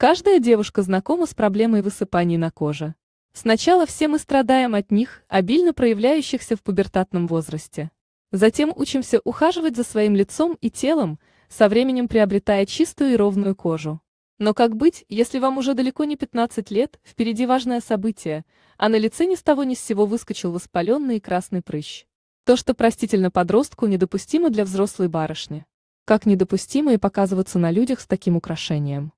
Каждая девушка знакома с проблемой высыпаний на коже. Сначала все мы страдаем от них, обильно проявляющихся в пубертатном возрасте. Затем учимся ухаживать за своим лицом и телом, со временем приобретая чистую и ровную кожу. Но как быть, если вам уже далеко не 15 лет, впереди важное событие, а на лице ни с того ни с сего выскочил воспаленный и красный прыщ? То, что простительно подростку, недопустимо для взрослой барышни. Как недопустимо и показываться на людях с таким украшением.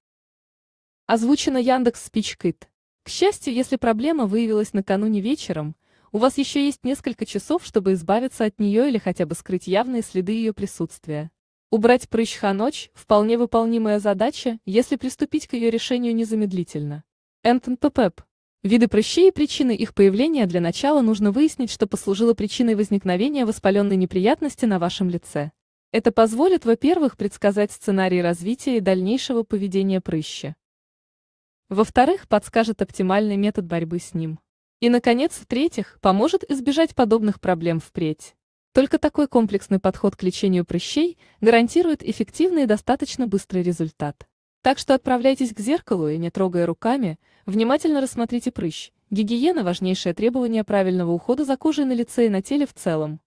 Озвучено Яндекс Спичкит. К счастью, если проблема выявилась накануне вечером, у вас еще есть несколько часов, чтобы избавиться от нее или хотя бы скрыть явные следы ее присутствия. Убрать прыщха ночь – вполне выполнимая задача, если приступить к ее решению незамедлительно. Энтон НТПП. Виды прыщей и причины их появления для начала нужно выяснить, что послужило причиной возникновения воспаленной неприятности на вашем лице. Это позволит, во-первых, предсказать сценарий развития и дальнейшего поведения прыща. Во-вторых, подскажет оптимальный метод борьбы с ним. И, наконец, в-третьих, поможет избежать подобных проблем впредь. Только такой комплексный подход к лечению прыщей гарантирует эффективный и достаточно быстрый результат. Так что отправляйтесь к зеркалу и, не трогая руками, внимательно рассмотрите прыщ. Гигиена – важнейшее требование правильного ухода за кожей на лице и на теле в целом.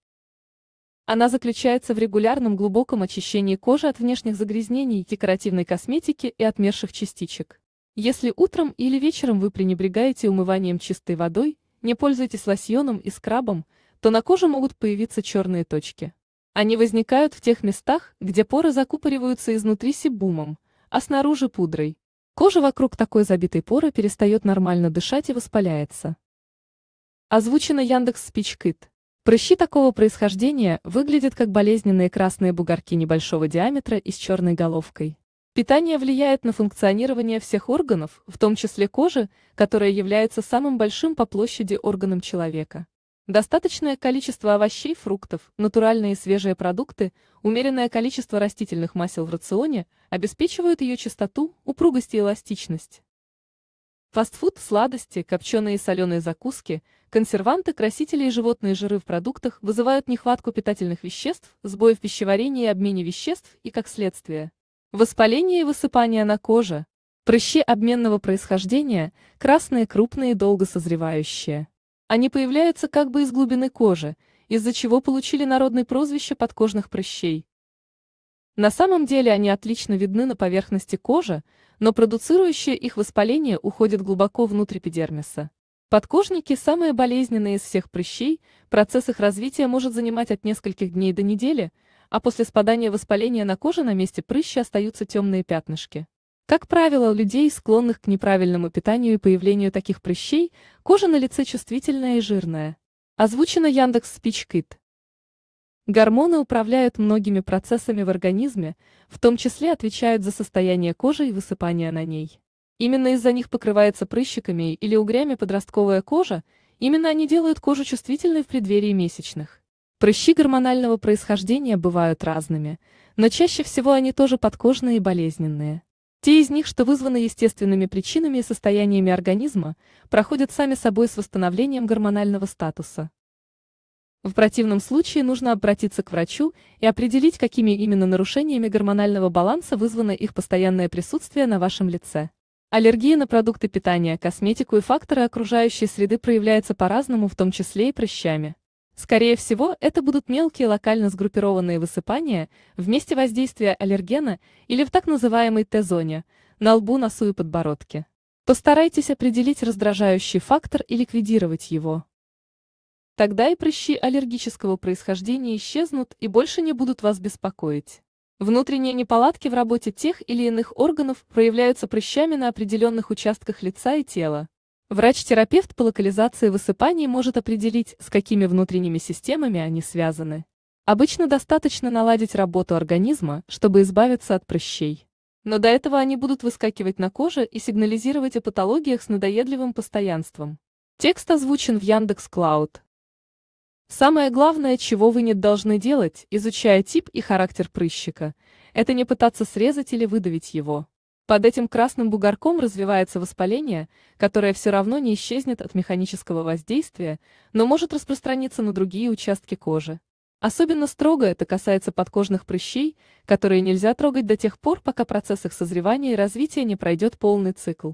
Она заключается в регулярном глубоком очищении кожи от внешних загрязнений, декоративной косметики и отмерших частичек. Если утром или вечером вы пренебрегаете умыванием чистой водой, не пользуетесь лосьоном и скрабом, то на коже могут появиться черные точки. Они возникают в тех местах, где поры закупориваются изнутри себумом, а снаружи пудрой. Кожа вокруг такой забитой поры перестает нормально дышать и воспаляется. Озвучено Яндекс Спичкит. Прыщи такого происхождения выглядят как болезненные красные бугорки небольшого диаметра и с черной головкой. Питание влияет на функционирование всех органов, в том числе кожи, которая является самым большим по площади органом человека. Достаточное количество овощей, фруктов, натуральные и свежие продукты, умеренное количество растительных масел в рационе обеспечивают ее чистоту, упругость и эластичность. Фастфуд, сладости, копченые и соленые закуски, консерванты, красители и животные жиры в продуктах вызывают нехватку питательных веществ, сбои в пищеварении и обмене веществ и, как следствие, Воспаление и высыпание на коже. Прыщи обменного происхождения, красные, крупные, долго созревающие. Они появляются как бы из глубины кожи, из-за чего получили народное прозвище подкожных прыщей. На самом деле они отлично видны на поверхности кожи, но продуцирующее их воспаление уходит глубоко внутрь эпидермиса. Подкожники – самые болезненные из всех прыщей, процесс их развития может занимать от нескольких дней до недели – а после спадания воспаления на коже на месте прыща остаются темные пятнышки. Как правило, у людей, склонных к неправильному питанию и появлению таких прыщей, кожа на лице чувствительная и жирная. Озвучено Яндекс Спичкит. Гормоны управляют многими процессами в организме, в том числе отвечают за состояние кожи и высыпание на ней. Именно из-за них покрывается прыщиками или угрями подростковая кожа, именно они делают кожу чувствительной в преддверии месячных. Прыщи гормонального происхождения бывают разными, но чаще всего они тоже подкожные и болезненные. Те из них, что вызваны естественными причинами и состояниями организма, проходят сами собой с восстановлением гормонального статуса. В противном случае нужно обратиться к врачу и определить, какими именно нарушениями гормонального баланса вызвано их постоянное присутствие на вашем лице. Аллергия на продукты питания, косметику и факторы окружающей среды проявляется по-разному, в том числе и прыщами. Скорее всего, это будут мелкие локально сгруппированные высыпания в месте воздействия аллергена или в так называемой Т-зоне, на лбу, носу и подбородке. Постарайтесь определить раздражающий фактор и ликвидировать его. Тогда и прыщи аллергического происхождения исчезнут и больше не будут вас беспокоить. Внутренние неполадки в работе тех или иных органов проявляются прыщами на определенных участках лица и тела. Врач-терапевт по локализации высыпаний может определить, с какими внутренними системами они связаны. Обычно достаточно наладить работу организма, чтобы избавиться от прыщей. Но до этого они будут выскакивать на коже и сигнализировать о патологиях с надоедливым постоянством. Текст озвучен в Яндекс Клауд. Самое главное, чего вы не должны делать, изучая тип и характер прыщика, это не пытаться срезать или выдавить его. Под этим красным бугорком развивается воспаление, которое все равно не исчезнет от механического воздействия, но может распространиться на другие участки кожи. Особенно строго это касается подкожных прыщей, которые нельзя трогать до тех пор, пока процесс их созревания и развития не пройдет полный цикл.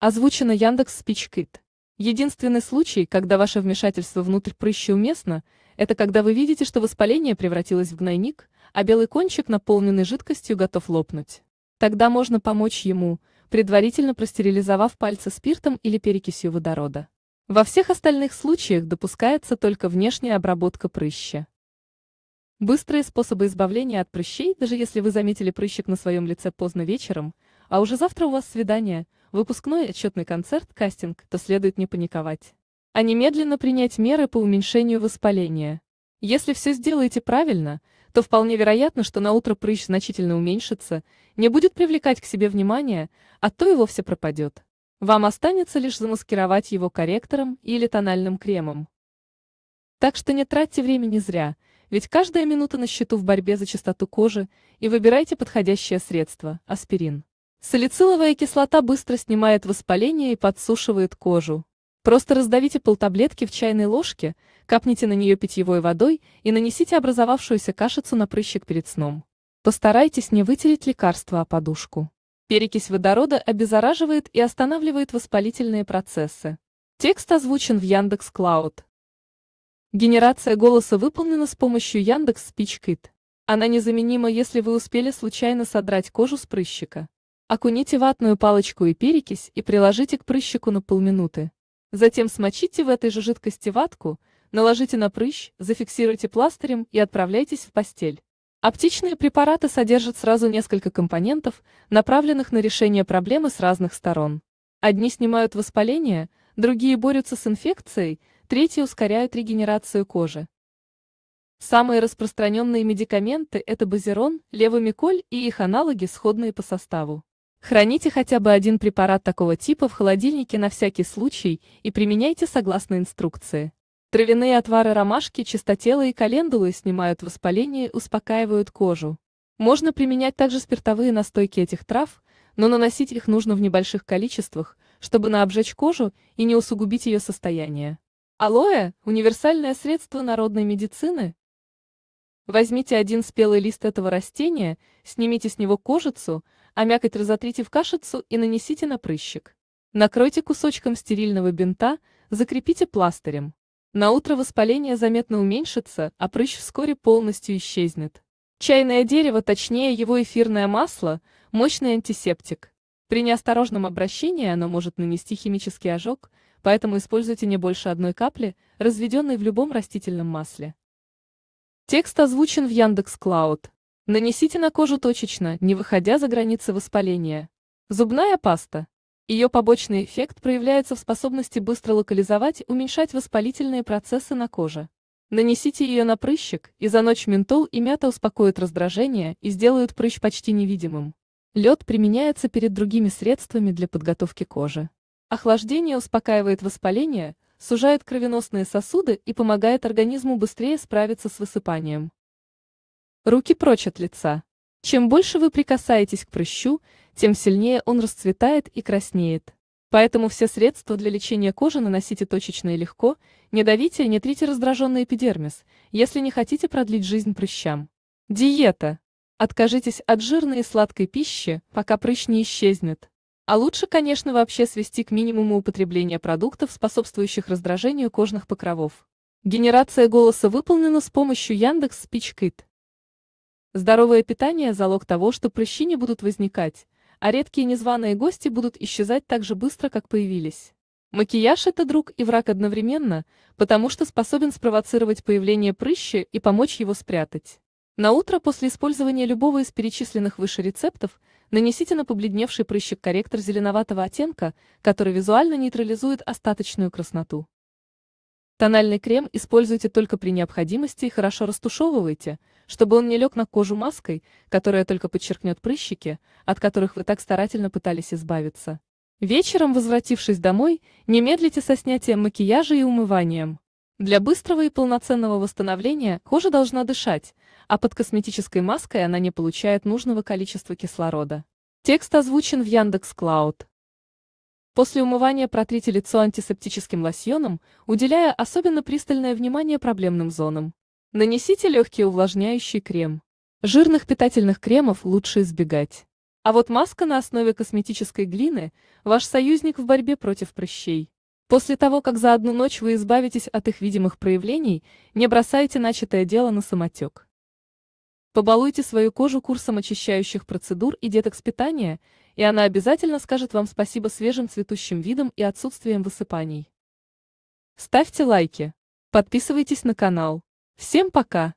Озвучено Яндекс Спичкит. Единственный случай, когда ваше вмешательство внутрь прыща уместно, это когда вы видите, что воспаление превратилось в гнойник, а белый кончик, наполненный жидкостью, готов лопнуть. Тогда можно помочь ему, предварительно простерилизовав пальцы спиртом или перекисью водорода. Во всех остальных случаях допускается только внешняя обработка прыща. Быстрые способы избавления от прыщей, даже если вы заметили прыщик на своем лице поздно вечером, а уже завтра у вас свидание, выпускной отчетный концерт, кастинг, то следует не паниковать. А немедленно принять меры по уменьшению воспаления. Если все сделаете правильно – то вполне вероятно, что на утро прыщ значительно уменьшится, не будет привлекать к себе внимания, а то и вовсе пропадет. Вам останется лишь замаскировать его корректором или тональным кремом. Так что не тратьте времени зря, ведь каждая минута на счету в борьбе за чистоту кожи, и выбирайте подходящее средство – аспирин. Салициловая кислота быстро снимает воспаление и подсушивает кожу, Просто раздавите полтаблетки в чайной ложке, капните на нее питьевой водой и нанесите образовавшуюся кашицу на прыщик перед сном. Постарайтесь не вытереть лекарство о подушку. Перекись водорода обеззараживает и останавливает воспалительные процессы. Текст озвучен в Яндекс Клауд. Генерация голоса выполнена с помощью Яндекс Спичкит. Она незаменима, если вы успели случайно содрать кожу с прыщика. Окуните ватную палочку и перекись и приложите к прыщику на полминуты. Затем смочите в этой же жидкости ватку, наложите на прыщ, зафиксируйте пластырем и отправляйтесь в постель. Оптичные препараты содержат сразу несколько компонентов, направленных на решение проблемы с разных сторон. Одни снимают воспаление, другие борются с инфекцией, третьи ускоряют регенерацию кожи. Самые распространенные медикаменты – это базирон, левомиколь и их аналоги, сходные по составу. Храните хотя бы один препарат такого типа в холодильнике на всякий случай и применяйте согласно инструкции. Травяные отвары ромашки, чистотела и календулы снимают воспаление и успокаивают кожу. Можно применять также спиртовые настойки этих трав, но наносить их нужно в небольших количествах, чтобы наобжечь кожу и не усугубить ее состояние. Алоэ – универсальное средство народной медицины. Возьмите один спелый лист этого растения, снимите с него кожицу, а мякоть разотрите в кашицу и нанесите на прыщик. Накройте кусочком стерильного бинта, закрепите пластырем. На утро воспаление заметно уменьшится, а прыщ вскоре полностью исчезнет. Чайное дерево, точнее его эфирное масло, мощный антисептик. При неосторожном обращении оно может нанести химический ожог, поэтому используйте не больше одной капли, разведенной в любом растительном масле. Текст озвучен в Яндекс.Клауд. Нанесите на кожу точечно, не выходя за границы воспаления. Зубная паста. Ее побочный эффект проявляется в способности быстро локализовать, уменьшать воспалительные процессы на коже. Нанесите ее на прыщик, и за ночь ментол и мята успокоят раздражение и сделают прыщ почти невидимым. Лед применяется перед другими средствами для подготовки кожи. Охлаждение успокаивает воспаление, сужает кровеносные сосуды и помогает организму быстрее справиться с высыпанием. Руки прочь от лица. Чем больше вы прикасаетесь к прыщу, тем сильнее он расцветает и краснеет. Поэтому все средства для лечения кожи наносите точечно и легко, не давите и не трите раздраженный эпидермис, если не хотите продлить жизнь прыщам. Диета. Откажитесь от жирной и сладкой пищи, пока прыщ не исчезнет. А лучше, конечно, вообще свести к минимуму употребление продуктов, способствующих раздражению кожных покровов. Генерация голоса выполнена с помощью Яндекс Спичкит. Здоровое питание – залог того, что прыщи не будут возникать, а редкие незваные гости будут исчезать так же быстро, как появились. Макияж – это друг и враг одновременно, потому что способен спровоцировать появление прыща и помочь его спрятать. На утро после использования любого из перечисленных выше рецептов нанесите на побледневший прыщик корректор зеленоватого оттенка, который визуально нейтрализует остаточную красноту. Тональный крем используйте только при необходимости и хорошо растушевывайте, чтобы он не лег на кожу маской, которая только подчеркнет прыщики, от которых вы так старательно пытались избавиться. Вечером, возвратившись домой, не медлите со снятием макияжа и умыванием. Для быстрого и полноценного восстановления кожа должна дышать, а под косметической маской она не получает нужного количества кислорода. Текст озвучен в Яндекс.Клауд. После умывания протрите лицо антисептическим лосьоном, уделяя особенно пристальное внимание проблемным зонам. Нанесите легкий увлажняющий крем. Жирных питательных кремов лучше избегать. А вот маска на основе косметической глины – ваш союзник в борьбе против прыщей. После того, как за одну ночь вы избавитесь от их видимых проявлений, не бросайте начатое дело на самотек. Побалуйте свою кожу курсом очищающих процедур и детокс питания, и она обязательно скажет вам спасибо свежим цветущим видам и отсутствием высыпаний. Ставьте лайки. Подписывайтесь на канал. Всем пока!